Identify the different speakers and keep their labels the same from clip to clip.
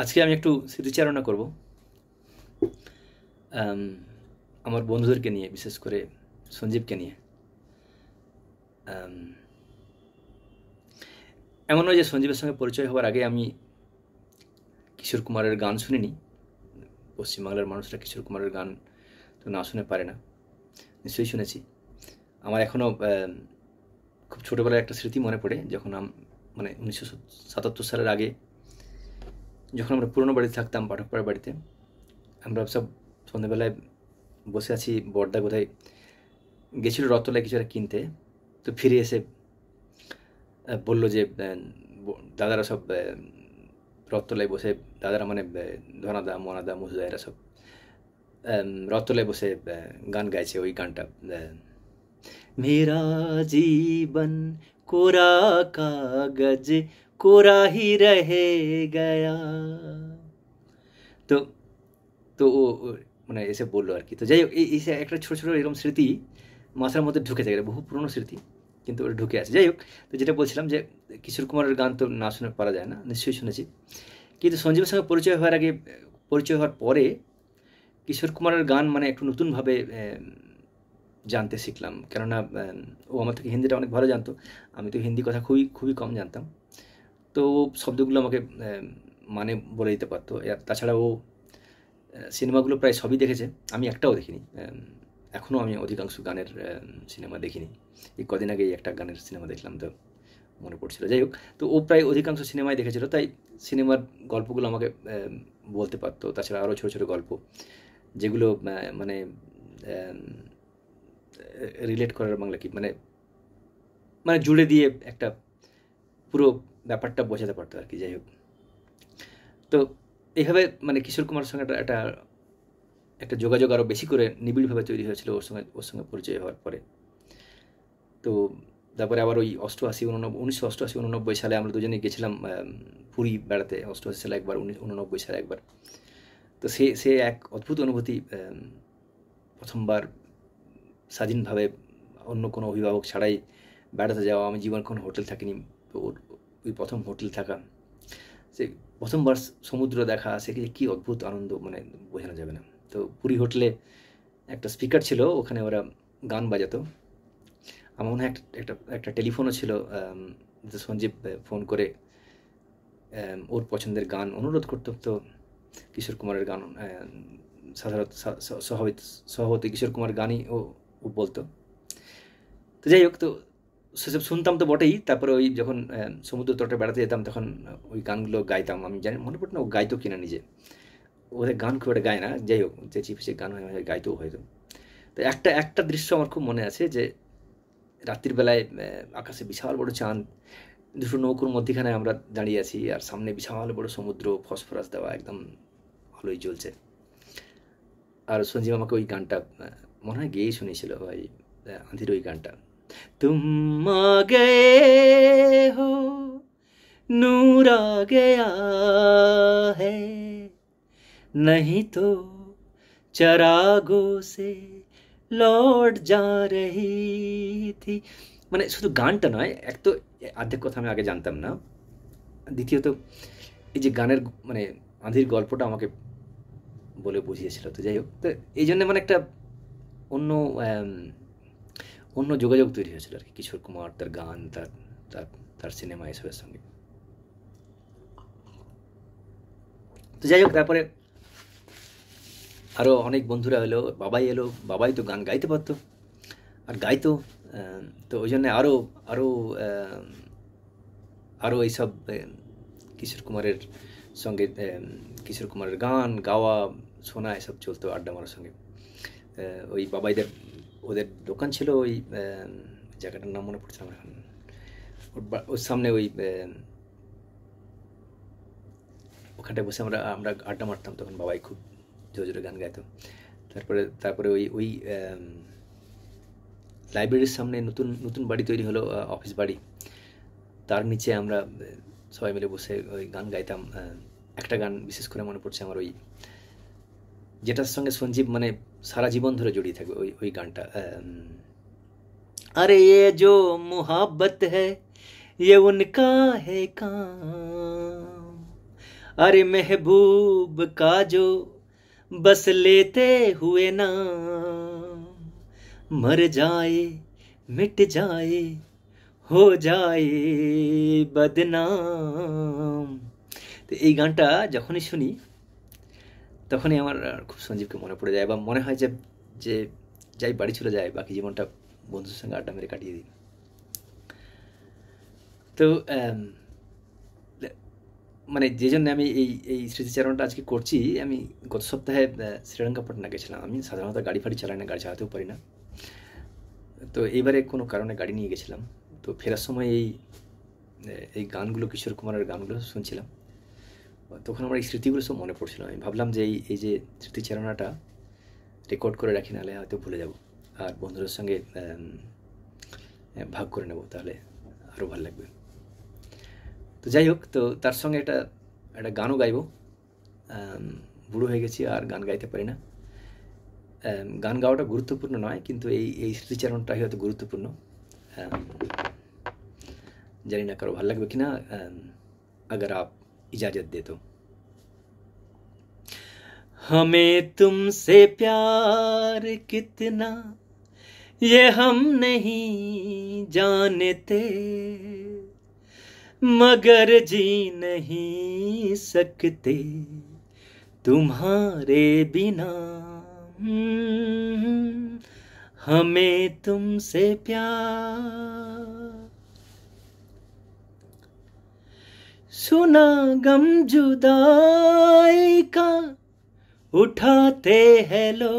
Speaker 1: আজকে আমি একটু স্মৃতিচারণা করব আমার বন্ধুদেরকে নিয়ে বিশেষ করে সঞ্জীবকে নিয়ে এমন নয় যে সঞ্জীবের সঙ্গে পরিচয় হওয়ার আগে আমি কিশোর কুমারের গান শুনিনি পশ্চিমবাংলার মানুষরা কিশোর কুমারের গান তো না শুনে পারে না নিশ্চয়ই শুনেছি আমার এখনও খুব ছোটোবেলায় একটা স্মৃতি মনে পড়ে যখন মানে উনিশশো সাতাত্তর সালের আগে যখন আমরা পুরনো বাড়িতে থাকতাম পাঠকপাড়া বাড়িতে আমরা সব সন্ধ্যাবেলায় বসে আছি বর্দা কোথায় গেছিলো রতলায় কিছু একটা কিনতে তো ফিরে এসে বলল যে দাদারা সব রতলায় বসে দাদারা মানে ধনাদা মনাদা মুসুদা এরা সব রতলায় বসে গান গাইছে ওই গানটা
Speaker 2: মেরা জীবন
Speaker 1: কোরা কাগজ कोरा
Speaker 2: ही रह गया
Speaker 1: তো তো ও মানে এসে বললো আর কি তো যাই হোক এই একটা ছোটো ছোটো এরকম স্মৃতি মাথার মধ্যে ঢুকে থাকে বহু পুরনো স্মৃতি কিন্তু ওটা ঢুকে আছে যাই হোক তো যেটা বলছিলাম যে কিশোর কুমারের গান তো না শুনে পারা যায় না নিশ্চয়ই শুনেছি কিন্তু সঞ্জীবের সঙ্গে পরিচয় হওয়ার আগে পরিচয় হওয়ার পরে কিশোর কুমারের গান মানে একটু নতুনভাবে জানতে শিখলাম কেননা ও আমার থেকে হিন্দিটা অনেক ভালো জানতো আমি তো হিন্দি কথা খুবই খুবই কম জানতাম তো ও শব্দগুলো আমাকে মানে বলে দিতে পারতো তাছাড়া ও সিনেমাগুলো প্রায় সবই দেখেছে আমি একটাও দেখিনি এখনও আমি অধিকাংশ গানের সিনেমা দেখিনি এই কদিন আগে একটা গানের সিনেমা দেখলাম তো মনে পড়ছিল যাই হোক তো ও প্রায় অধিকাংশ সিনেমায় দেখেছিল তাই সিনেমার গল্পগুলো আমাকে বলতে পারতো তাছাড়া আরও ছোটো ছোটো গল্প যেগুলো মানে রিলেট করার বাংলা কি মানে মানে জুড়ে দিয়ে একটা পুরো ব্যাপারটা বোঝাতে পারতো আর কি যাই হোক তো এইভাবে মানে কিশোর কুমার সঙ্গে একটা একটা একটা যোগাযোগ আরও বেশি করে নিবিড়ভাবে তৈরি হয়েছিল ওর সঙ্গে ওর সঙ্গে পরিচয় হওয়ার পরে তো তারপরে আবার ওই অষ্টআশি উননব্বই উনিশশো অষ্টআশি উননব্বই সালে আমরা দুজনে গেছিলাম পুরী বেড়াতে অষ্টআশি সালে একবার উনিশ উননব্বই সালে একবার তো সে সে এক অদ্ভুত অনুভূতি প্রথমবার স্বাধীনভাবে অন্য কোনো অভিভাবক ছাড়াই বেড়াতে যাওয়া আমি জীবন কোনো হোটেল থাকিনি তো ওর ওই প্রথম হোটেল থাকা সে প্রথমবার সমুদ্র দেখা সে কী অদ্ভুত আনন্দ মানে বোঝানো যাবে না তো পুরী হোটেলে একটা স্পিকার ছিল ওখানে ওরা গান বাজাতো আমার মনে হয় একটা একটা টেলিফোনও ছিল সঞ্জীব ফোন করে ওর পছন্দের গান অনুরোধ করতো তো কিশোর কুমারের গান সাধারণত সহবতী কিশোর কুমার গানই ও বলতো তো যাই হোক তো সেসব শুনতাম তো বটেই তারপরে ওই যখন সমুদ্র তটে বেড়াতে যেতাম তখন ওই গানগুলো গাইতাম আমি জানি মনে পড়ত না ও গাইতো কিনা নিজে ওদের গান খুব একটা গায় না যাই হোক যে চিপিসে গান হয়ে গাইতেও হয়তো তো একটা একটা দৃশ্য আমার খুব মনে আছে যে রাত্রির বেলায় আকাশে বিশাল বড় চাঁদ দুটো নৌকোর মধ্যেখানে আমরা দাঁড়িয়ে আছি আর সামনে বিশাল বড় সমুদ্র ফসফরাস দেওয়া একদম ভালোই চলছে আর সঞ্জীব আমাকে ওই গানটা মনে হয় গেয়েই শুনেছিল ভাই আঁধির ওই গানটা तुम आ गए हो नूर
Speaker 2: आ गया है नहीं तो চরাগো সে লর্ড যা রহি
Speaker 1: মানে শুধু গানটা নয় এক তো আর্ধেক কথা আমি আগে জানতাম না দ্বিতীয়ত এই যে গানের মানে আঁধির গল্পটা আমাকে বলে বুঝিয়েছিল তো যাই হোক তো এই জন্যে মানে একটা অন্য অন্য যোগাযোগ তৈরি হয়েছিল আর কি কিশোর কুমার তার গান তার তার তার সিনেমা এসবের সঙ্গে তো যাই হোক তারপরে আরও অনেক বন্ধুরা এলো বাবাই এলো বাবাই তো গান গাইতে পারতো আর গাইতো তো ওই জন্যে আরও আরও আরও এইসব কিশোর কুমারের সঙ্গে কিশোর কুমারের গান গাওয়া শোনা এসব চলতো আড্ডা মারার সঙ্গে ওই বাবাইদের ওদের দোকান ছিল ওই জায়গাটার নাম মনে পড়ছে আমার এখন ওর সামনে ওই ওখানটায় বসে আমরা আমরা আড্ডা মারতাম তখন বাবাই খুব জোরে জোরে গান গাইতো তারপরে তারপরে ওই ওই লাইব্রেরির সামনে নতুন নতুন বাড়ি তৈরি হলো অফিস বাড়ি তার নিচে আমরা সবাই মিলে বসে ওই গান গাইতাম একটা গান বিশেষ করে মনে পড়ছে আমার ওই যেটার সঙ্গে সঞ্জীব মানে সারা জীবন ধরে জড়িয়ে থাকবে ওই ওই গানটা আরে এ জো
Speaker 2: মোহাব্বত
Speaker 1: হ্যাঁ ये उनका है काम
Speaker 2: अरे महबूब का जो बस लेते हुए ना मर जाए मिट जाए हो যায়ে বদনাম
Speaker 1: তো এই গানটা যখনই শুনি তখনই আমার খুব সঞ্জীবকে মনে পড়ে যায় বা মনে হয় যে যে যাই বাড়ি চলে যায় বাকি জীবনটা বন্ধুর সঙ্গে আড্ডা মেরে কাটিয়ে দিই তো মানে যে জন্য আমি এই এই স্মৃতিচারণটা আজকে করছি আমি গত সপ্তাহে শ্রীলঙ্কা পাটনা গেছিলাম আমি সাধারণত গাড়ি ফাড়ি চালাই না গাড়ি চালাতেও পারি না তো এইবারে কোনো কারণে গাড়ি নিয়ে গেছিলাম তো ফেরার সময় এই এই গানগুলো কিশোর কুমারের গানগুলো শুনছিলাম তখন আমার এই স্মৃতিগুলো সব মনে পড়ছিল আমি ভাবলাম যে এই এই যে স্মৃতিচারণাটা রেকর্ড করে রাখি নাহলে হয়তো ভুলে যাব আর বন্ধুদের সঙ্গে ভাগ করে নেব তাহলে আরও ভালো লাগবে তো যাই হোক তো তার সঙ্গে একটা একটা গানও গাইব বুড়ো হয়ে গেছি আর গান গাইতে পারি না গান গাওয়াটা গুরুত্বপূর্ণ নয় কিন্তু এই এই স্মৃতিচারণটাই হয়তো গুরুত্বপূর্ণ জানি না কারো ভালো লাগবে কি না আগার আপ इजाज़त दे दो हमें
Speaker 2: तुमसे प्यार कितना ये हम नहीं जानते मगर जी नहीं सकते तुम्हारे बिना हम्म, हमें तुमसे प्यार सुना गम जुदाई का उठाते हैं लो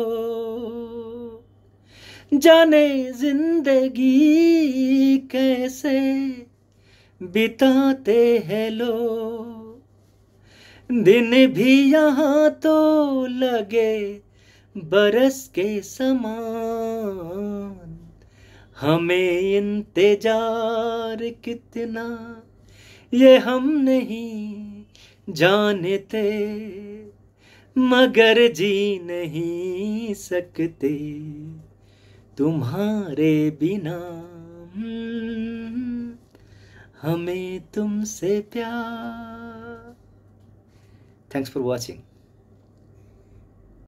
Speaker 2: जाने जिंदगी कैसे बिताते हैं लो दिन भी यहाँ तो लगे बरस के समान हमें इंतजार कितना ये हम नहीं जानते मगर जी नहीं सकते तुम्हारे बिना हमें तुमसे प्यार थैंक्स फॉर वॉचिंग